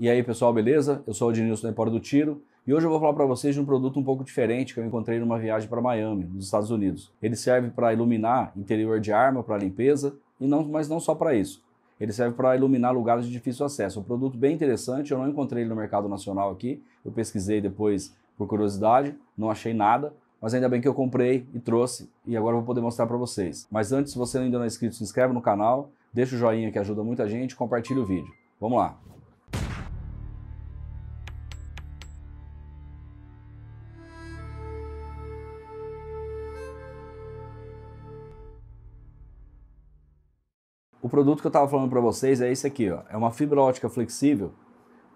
E aí, pessoal, beleza? Eu sou o Ednilson da Empora do Tiro e hoje eu vou falar para vocês de um produto um pouco diferente que eu encontrei numa viagem para Miami, nos Estados Unidos. Ele serve para iluminar interior de arma, para limpeza, e não, mas não só para isso. Ele serve para iluminar lugares de difícil acesso. Um produto bem interessante, eu não encontrei ele no mercado nacional aqui. Eu pesquisei depois por curiosidade, não achei nada, mas ainda bem que eu comprei e trouxe e agora eu vou poder mostrar para vocês. Mas antes, se você ainda não é inscrito, se inscreve no canal, deixa o joinha que ajuda muita gente, compartilha o vídeo. Vamos lá. O produto que eu estava falando para vocês é esse aqui, ó. É uma fibra ótica flexível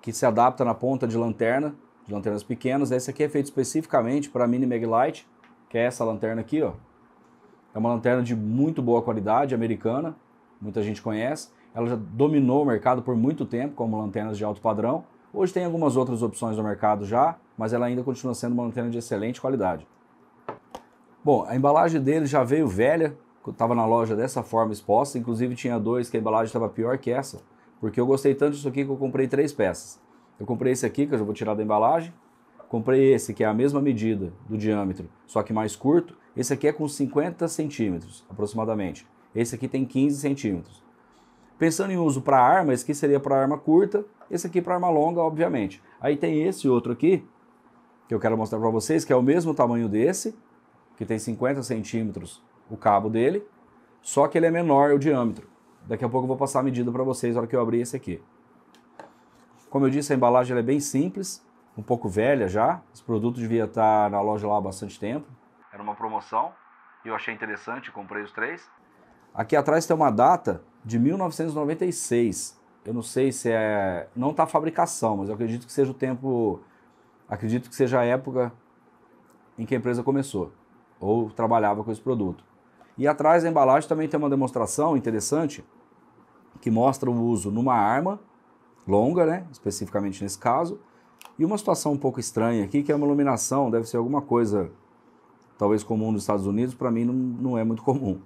que se adapta na ponta de lanterna, de lanternas pequenas. Esse aqui é feito especificamente para a mini mag light, que é essa lanterna aqui, ó. É uma lanterna de muito boa qualidade, americana, muita gente conhece. Ela já dominou o mercado por muito tempo como lanternas de alto padrão. Hoje tem algumas outras opções no mercado já, mas ela ainda continua sendo uma lanterna de excelente qualidade. Bom, a embalagem dele já veio velha, estava na loja dessa forma exposta, inclusive tinha dois que a embalagem estava pior que essa, porque eu gostei tanto disso aqui que eu comprei três peças. Eu comprei esse aqui, que eu já vou tirar da embalagem, comprei esse, que é a mesma medida do diâmetro, só que mais curto, esse aqui é com 50 centímetros, aproximadamente. Esse aqui tem 15 centímetros. Pensando em uso para arma, esse aqui seria para arma curta, esse aqui para arma longa, obviamente. Aí tem esse outro aqui, que eu quero mostrar para vocês, que é o mesmo tamanho desse, que tem 50 centímetros o cabo dele, só que ele é menor o diâmetro. Daqui a pouco eu vou passar a medida para vocês na hora que eu abrir esse aqui. Como eu disse, a embalagem é bem simples, um pouco velha já. Esse produto devia estar tá na loja lá há bastante tempo. Era uma promoção e eu achei interessante, comprei os três. Aqui atrás tem uma data de 1996. Eu não sei se é. Não está fabricação, mas eu acredito que seja o tempo. Acredito que seja a época em que a empresa começou ou trabalhava com esse produto. E atrás da embalagem também tem uma demonstração interessante que mostra o uso numa arma longa, né, especificamente nesse caso, e uma situação um pouco estranha aqui, que é uma iluminação, deve ser alguma coisa talvez comum nos Estados Unidos, para mim não, não é muito comum.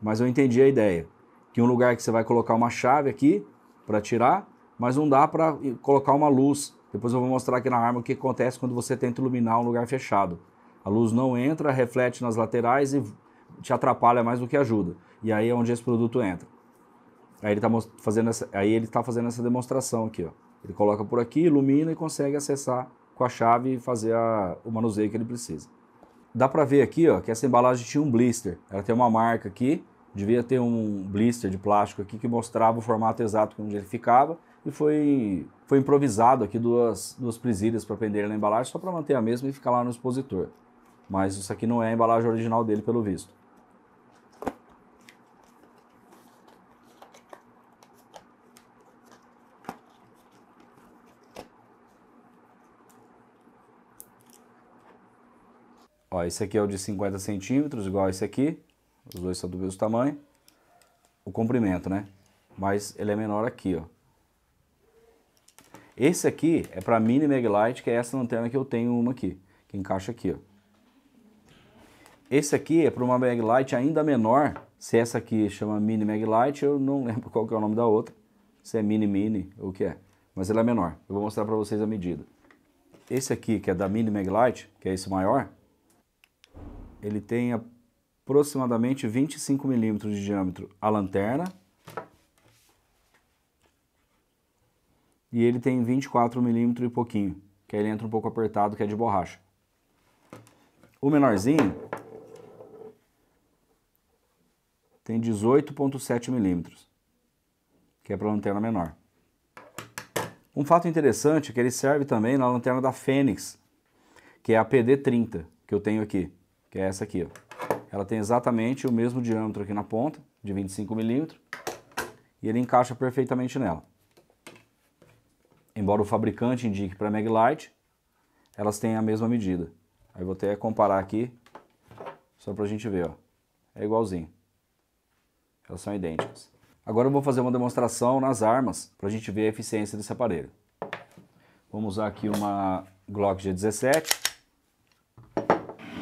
Mas eu entendi a ideia, que um lugar que você vai colocar uma chave aqui para tirar, mas não dá para colocar uma luz. Depois eu vou mostrar aqui na arma o que acontece quando você tenta iluminar um lugar fechado. A luz não entra, reflete nas laterais e te atrapalha mais do que ajuda. E aí é onde esse produto entra. Aí ele está fazendo, essa, aí ele tá fazendo essa demonstração aqui. Ó. Ele coloca por aqui, ilumina e consegue acessar com a chave e fazer a, o manuseio que ele precisa. Dá para ver aqui ó, que essa embalagem tinha um blister. Ela tem uma marca aqui, devia ter um blister de plástico aqui que mostrava o formato exato onde ele ficava. E foi, foi improvisado aqui duas, duas presilhas para prender na embalagem, só para manter a mesma e ficar lá no expositor. Mas isso aqui não é a embalagem original dele, pelo visto. Ó, esse aqui é o de 50 centímetros, igual a esse aqui. Os dois são do mesmo tamanho. O comprimento, né? Mas ele é menor aqui, ó. Esse aqui é para mini mag light, que é essa lanterna que eu tenho uma aqui, que encaixa aqui, ó. Esse aqui é para uma mag light ainda menor, se essa aqui chama mini mag light, eu não lembro qual que é o nome da outra, se é mini mini ou o que é, mas ela é menor. Eu vou mostrar para vocês a medida. Esse aqui, que é da mini mag light, que é esse maior, ele tem aproximadamente 25 milímetros de diâmetro a lanterna e ele tem 24 milímetros e pouquinho, que aí ele entra um pouco apertado, que é de borracha. O menorzinho tem 18.7 milímetros, que é para lanterna menor. Um fato interessante é que ele serve também na lanterna da Fênix, que é a PD30, que eu tenho aqui que é essa aqui. Ó. Ela tem exatamente o mesmo diâmetro aqui na ponta, de 25 milímetros, e ele encaixa perfeitamente nela. Embora o fabricante indique para a Maglite, elas têm a mesma medida. Aí vou até comparar aqui, só para a gente ver, ó. é igualzinho. Elas são idênticas. Agora eu vou fazer uma demonstração nas armas, para a gente ver a eficiência desse aparelho. Vamos usar aqui uma Glock G17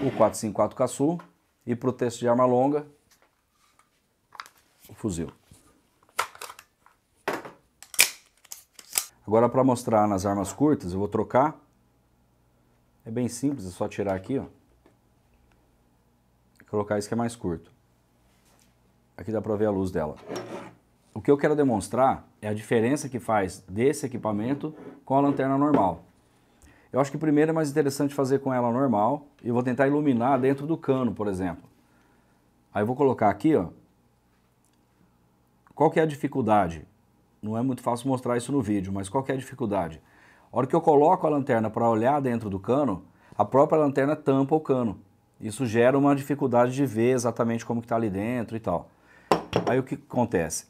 o 454 Caçu e para o teste de arma longa, o fuzil. Agora para mostrar nas armas curtas, eu vou trocar. É bem simples, é só tirar aqui, ó. Colocar isso que é mais curto. Aqui dá para ver a luz dela. O que eu quero demonstrar é a diferença que faz desse equipamento com a lanterna normal. Eu acho que primeiro é mais interessante fazer com ela normal e vou tentar iluminar dentro do cano, por exemplo. Aí eu vou colocar aqui, ó. Qual que é a dificuldade? Não é muito fácil mostrar isso no vídeo, mas qual que é a dificuldade? A hora que eu coloco a lanterna para olhar dentro do cano, a própria lanterna tampa o cano. Isso gera uma dificuldade de ver exatamente como está ali dentro e tal. Aí o que acontece?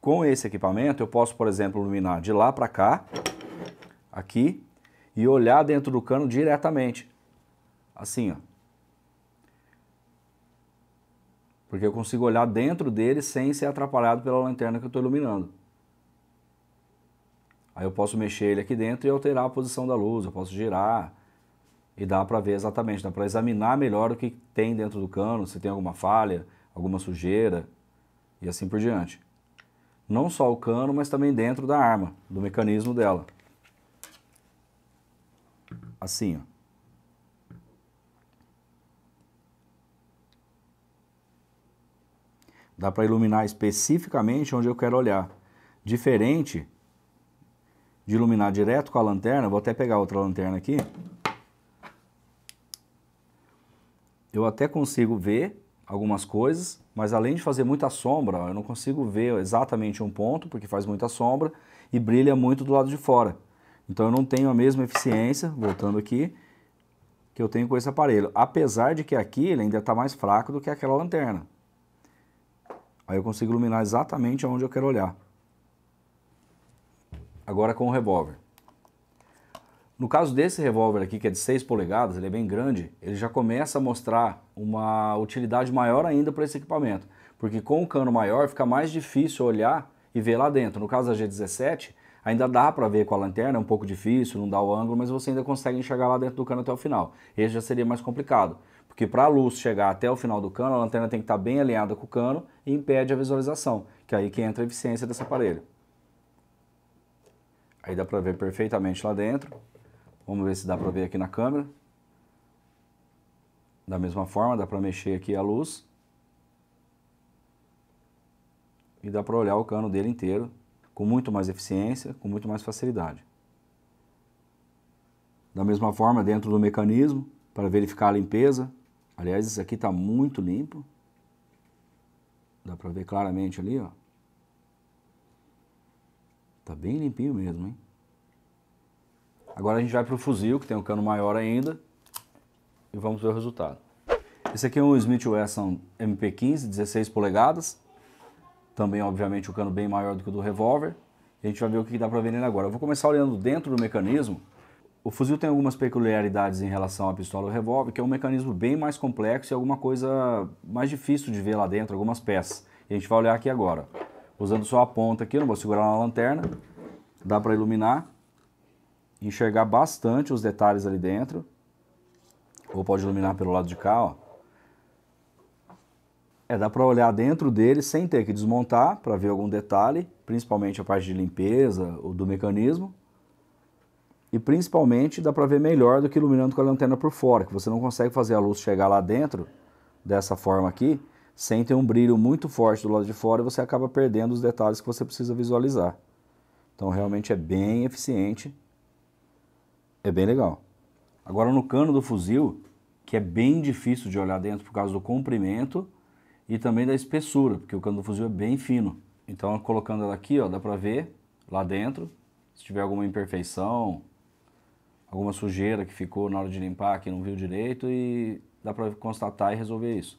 Com esse equipamento eu posso, por exemplo, iluminar de lá para cá, aqui e olhar dentro do cano diretamente. Assim, ó. Porque eu consigo olhar dentro dele sem ser atrapalhado pela lanterna que eu estou iluminando. Aí eu posso mexer ele aqui dentro e alterar a posição da luz, eu posso girar e dá para ver exatamente, dá para examinar melhor o que tem dentro do cano, se tem alguma falha, alguma sujeira e assim por diante. Não só o cano, mas também dentro da arma, do mecanismo dela assim, ó. Dá para iluminar especificamente onde eu quero olhar. Diferente de iluminar direto com a lanterna, vou até pegar outra lanterna aqui. Eu até consigo ver algumas coisas, mas além de fazer muita sombra, eu não consigo ver exatamente um ponto, porque faz muita sombra e brilha muito do lado de fora. Então eu não tenho a mesma eficiência, voltando aqui, que eu tenho com esse aparelho. Apesar de que aqui ele ainda está mais fraco do que aquela lanterna. Aí eu consigo iluminar exatamente onde eu quero olhar. Agora com o revólver. No caso desse revólver aqui, que é de 6 polegadas, ele é bem grande, ele já começa a mostrar uma utilidade maior ainda para esse equipamento. Porque com o cano maior fica mais difícil olhar e ver lá dentro. No caso da G17, Ainda dá para ver com a lanterna, é um pouco difícil, não dá o ângulo, mas você ainda consegue enxergar lá dentro do cano até o final. Esse já seria mais complicado, porque para a luz chegar até o final do cano, a lanterna tem que estar tá bem alinhada com o cano e impede a visualização, que é aí que entra a eficiência desse aparelho. Aí dá para ver perfeitamente lá dentro. Vamos ver se dá para ver aqui na câmera. Da mesma forma, dá para mexer aqui a luz. E dá para olhar o cano dele inteiro com muito mais eficiência, com muito mais facilidade. Da mesma forma, dentro do mecanismo, para verificar a limpeza, aliás, isso aqui está muito limpo, dá para ver claramente ali, ó. Tá bem limpinho mesmo, hein? Agora a gente vai para o fuzil, que tem um cano maior ainda, e vamos ver o resultado. Esse aqui é um Smith Wesson MP15, 16 polegadas, também, obviamente, o cano bem maior do que o do revólver. A gente vai ver o que dá para ver nele agora. Eu vou começar olhando dentro do mecanismo. O fuzil tem algumas peculiaridades em relação à pistola e revólver, que é um mecanismo bem mais complexo e alguma coisa mais difícil de ver lá dentro, algumas peças. E a gente vai olhar aqui agora. Usando só a ponta aqui, eu não vou segurar na lanterna. Dá para iluminar, enxergar bastante os detalhes ali dentro. Ou pode iluminar pelo lado de cá, ó. É, dá para olhar dentro dele sem ter que desmontar para ver algum detalhe, principalmente a parte de limpeza ou do mecanismo. E principalmente dá para ver melhor do que iluminando com a lanterna por fora, que você não consegue fazer a luz chegar lá dentro dessa forma aqui, sem ter um brilho muito forte do lado de fora e você acaba perdendo os detalhes que você precisa visualizar. Então realmente é bem eficiente, é bem legal. Agora no cano do fuzil, que é bem difícil de olhar dentro por causa do comprimento, e também da espessura, porque o cano do fuzil é bem fino. Então, colocando ela aqui, ó, dá pra ver lá dentro, se tiver alguma imperfeição, alguma sujeira que ficou na hora de limpar, que não viu direito, e dá pra constatar e resolver isso.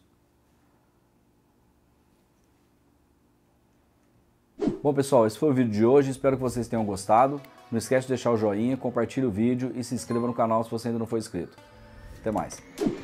Bom pessoal, esse foi o vídeo de hoje, espero que vocês tenham gostado. Não esquece de deixar o joinha, compartilhe o vídeo e se inscreva no canal se você ainda não for inscrito. Até mais!